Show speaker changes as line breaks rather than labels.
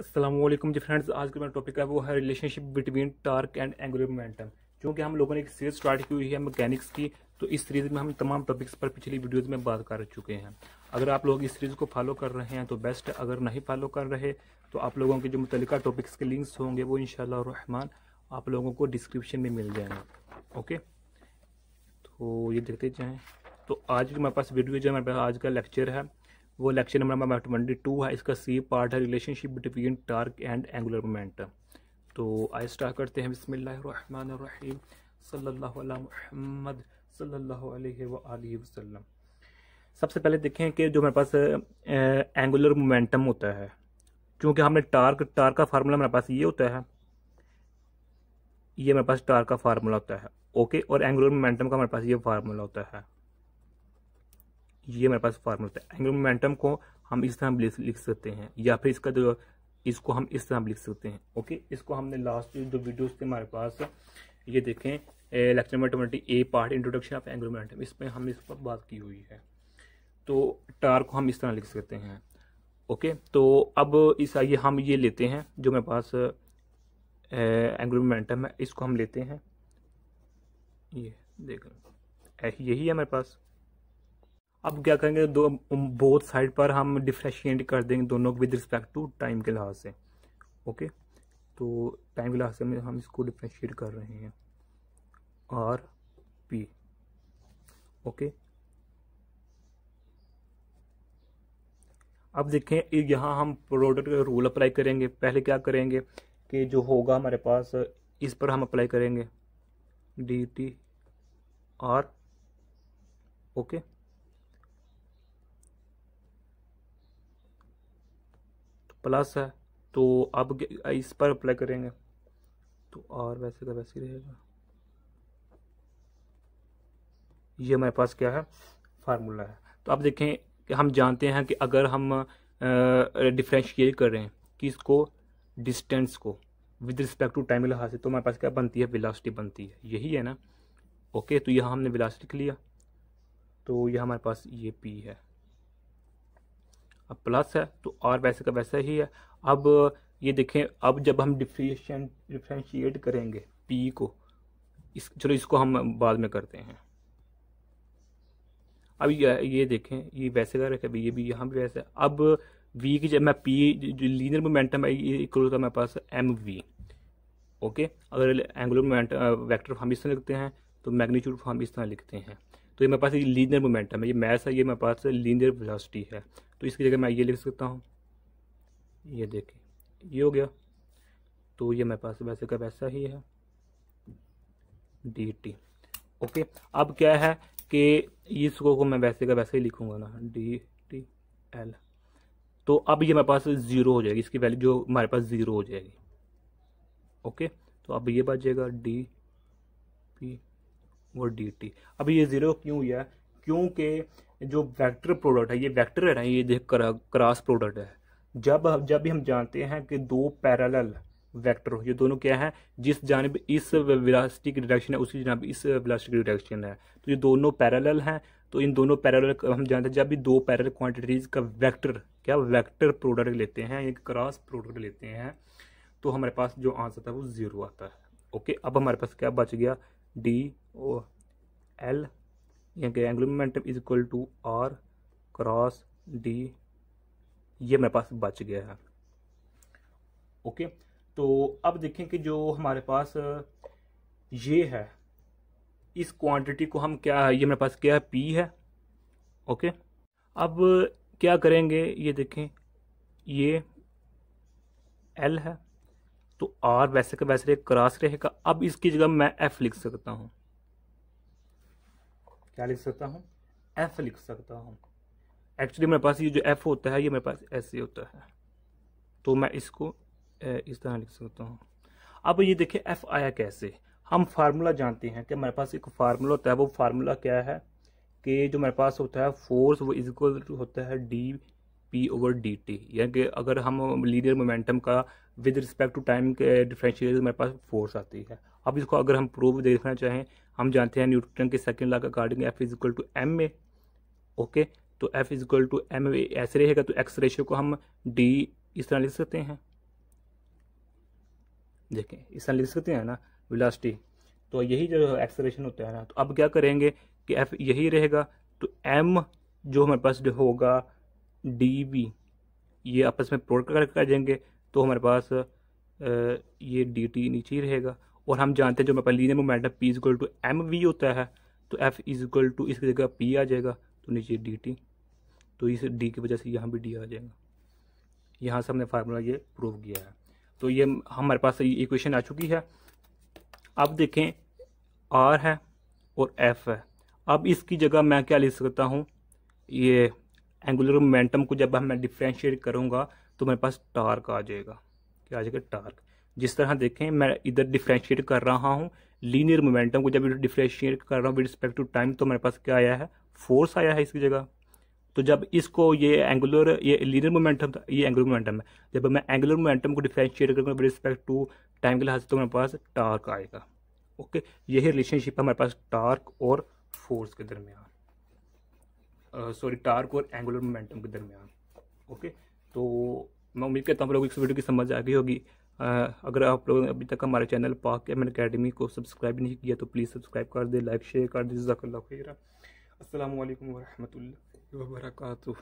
असलम जी friends आज का मेरा टॉपिक है वो है relationship between torque and angular momentum क्योंकि हम लोगों ने एक सीरीज स्टार्ट की हुई है मैकेनिक्स की तो इस सीरीज में हम तमाम टॉपिक्स पर पिछली वीडियोज़ में बात कर चुके हैं अगर आप लोग इस सीरीज़ को फॉलो कर रहे हैं तो बेस्ट अगर नहीं फॉलो कर रहे तो आप लोगों के जो मुतलिका टॉपिक्स के लिंक्स होंगे वो इन रहमान आप लोगों को डिस्क्रिप्शन में मिल जाएंगे ओके तो ये देखते जाएँ तो आज जो पास वीडियो जो मेरे पास आज का लेक्चर है वो लेक्चर नंबर हमारा ट्वेंटी टू है इसका सी पार्ट है relationship between torque and angular momentum तो आई स्टार्ट करते हैं बसमीम सल्हमद सल्ला वसम सबसे पहले देखें कि जो मेरे पास एंगुलर मोमेंटम होता है क्योंकि हमने टार्क टार्क का फार्मूला मेरे पास ये होता है ये मेरे पास टार्क का फार्मूला होता है ओके और एंगुलर मोमेंटम का मेरे पास ये फार्मूला होता है ये मेरे पास फार्मूला होता है एंगुलर मोमेंटम को हम इस तरह लिख सकते हैं या फिर इसका जो इसको हम इस तरह लिख सकते हैं ओके इसको हमने लास्ट जो वीडियोस थे हमारे पास ये देखें lecture number twenty A part introduction of angular momentum इसमें हमने इस पर बात की हुई है तो टार को हम इस तरह लिख सकते हैं ओके तो अब इस आइए हम ये लेते हैं जो मेरे पास एंगुलर मोमेंटम है इसको हम लेते हैं ये देख यही है मेरे पास अब क्या करेंगे दो बोथ साइड पर हम डिफ्रेशिएट कर देंगे दोनों विद रिस्पेक्ट टू टाइम के लिहाज से ओके तो टाइम के लिहाज से हम इसको डिफ्रेशिएट कर रहे हैं आर पी ओके अब देखें यहाँ हम प्रोडक्ट का रूल अप्लाई करेंगे पहले क्या करेंगे कि जो होगा हमारे पास इस पर हम अप्लाई करेंगे D T R okay plus है तो अब इस पर अप्लाई करेंगे तो और वैसे का वैसे ही रहेगा ये हमारे पास क्या है फार्मूला है तो आप देखें कि हम जानते हैं कि अगर हम डिफ्रेंशिएट कर रहे हैं कि इसको डिस्टेंस को विद रिस्पेक्ट टू टाइम लिहाज से तो हमारे पास क्या बनती है विलासिटी बनती है यही है ना ओके तो यहाँ हमने विलासिटी लिया तो यह हमारे पास ये पी है अब प्लस है तो आर वैसे का वैसा ही है अब ये देखें अब जब हम डिफ्रेशन डिफ्रेंशिएट करेंगे पी को इस चलो इसको हम बाद में करते हैं अब ये ये देखें ये वैसे का रखा ये भी यहाँ भी वैसे अब वी की जब मैं पी जो लीनियर मोमेंटम है ये इक्वल है मेरे पास एम वी ओके अगर एंगुलर मोमेंट वैक्टर हम इस तरह लिखते हैं तो मैग्नीट्यूड हम इस तरह लिखते हैं तो ये मेरे पास ये लीनियर मोमेंटम है ये मैस है ये मेरे पास लीनियर वेलोसिटी है तो इसकी जगह मैं ये लिख सकता हूँ ये देखिए ये हो गया तो ये मेरे पास वैसे का वैसा ही है डी टी ओके अब क्या है कि इसको को मैं वैसे का वैसे ही लिखूंगा ना डी टी एल तो अब ये मेरे पास ज़ीरो हो जाएगी इसकी वैल्यू जो हमारे पास ज़ीरो हो जाएगी ओके तो अब ये बचेगा डी पी वो डी टी अब ये ज़ीरो क्यों हुआ क्योंकि जो वेक्टर प्रोडक्ट है ये वेक्टर है ना ये देख क्रॉस प्रोडक्ट है जब जब भी हम जानते हैं कि दो पैरेलल वेक्टर ये दोनों क्या है जिस जानब इस वेलासिटी की डायरेक्शन है उसी जानब इस वेलासिटी की डायरेक्शन है तो ये दोनों पैरेलल हैं तो इन दोनों पैरेलल हम जानते हैं जब भी दो पैरेलल क्वांटिटीज़ का वेक्टर क्या वेक्टर प्रोडक्ट लेते हैं एक क्रॉस प्रोडक्ट लेते हैं तो हमारे पास जो आंसर था वो ज़ीरो आता है ओके अब हमारे पास क्या बच गया डी ओ एल यहाँ के angular momentum is equal to R cross D ये मेरे पास बच गया है ओके तो अब देखें कि जो हमारे पास ये है इस क्वांटिटी को हम क्या है ये मेरे पास क्या है पी है ओके अब क्या करेंगे ये देखें ये एल है तो आर वैसे का वैसे क्रॉस रहेगा अब इसकी जगह मैं एफ लिख सकता हूँ क्या लिख सकता हूँ एफ लिख सकता हूँ एक्चुअली मेरे पास ये जो एफ होता है ये मेरे पास ऐसे होता है तो मैं इसको इस तरह लिख सकता हूँ अब ये देखिए एफ आया कैसे हम फार्मूला जानते हैं कि मेरे पास एक फार्मूला होता है वो फार्मूला क्या है कि जो मेरे पास होता है फोर्स वो इज इक्वल टू होता है D P over D T यानी कि अगर हम लीनियर मोमेंटम का विद रिस्पेक्ट टू टाइम के डिफ्रेंशियल हमारे पास फोर्स आती है अब इसको अगर हम प्रूव देखना चाहें हम जानते हैं न्यूट्रन के सेकेंड लॉ के according F is equal to M A okay तो F is equal to M A ऐसे रहेगा तो एक्स रेशियो को हम डी इस तरह लिख सकते हैं देखें इस तरह लिख सकते हैं ना विलासिटी तो यही जो एक्सरेशन होता है ना तो अब क्या करेंगे कि एफ यही रहेगा तो एम जो हमारे पास होगा डी बी ये आपस में प्रोडक्ट कर देंगे तो हमारे पास ये डी टी नीचे ही रहेगा और हम जानते हैं जो हमारे पास linear momentum P is equal to M V होता है तो एफ इज इक्वल टू इसकी जगह पी आ जाएगा तो नीचे डी टी तो इस डी की वजह से यहाँ भी डी आ जाएगा यहाँ से हमने फार्मूला ये प्रूव किया है तो ये हमारे पास ये इक्वेशन आ चुकी है अब देखें आर है और एफ है अब इसकी जगह मैं क्या लिख सकता हूँ ये एंगुलर मोमेंटम को जब मैं डिफ्रेंशिएट करूँगा तो मेरे पास टार्क आ जाएगा क्या आ जाएगा टार्क जिस तरह देखें मैं इधर डिफ्रेंशिएट कर रहा हूँ लीनियर मोमेंटम को जब डिफ्रेंशिएट कर रहा हूँ विद रिस्पेक्ट टू टाइम तो मेरे पास क्या आया है फोर्स आया है इसकी जगह तो जब इसको ये एंगुलर ये लीनियर मोमेंटम ये एंगुलर मोमेंटम है जब मैं एंगुलर मोमेंटम को डिफ्रेंशिएट करूँगा विद रिस्पेक्ट टू टाइम के लिहाज से तो मेरे पास टार्क आएगा ओके यही रिलेशनशिप है हमारे पास टार्क और फोर्स के दरमियान सॉरी टार्क और एंगुलर मोमेंटम के दरमियान ओके तो मैं उम्मीद करता हूँ आप लोगों को इस वीडियो की समझ आ गई होगी अगर आप लोगों ने अभी तक हमारे चैनल पाक एम अकेडमी को सब्सक्राइब नहीं किया तो प्लीज़ सब्सक्राइब कर दे लाइक शेयर कर दे जजाक खैर असल वरहमल वर्का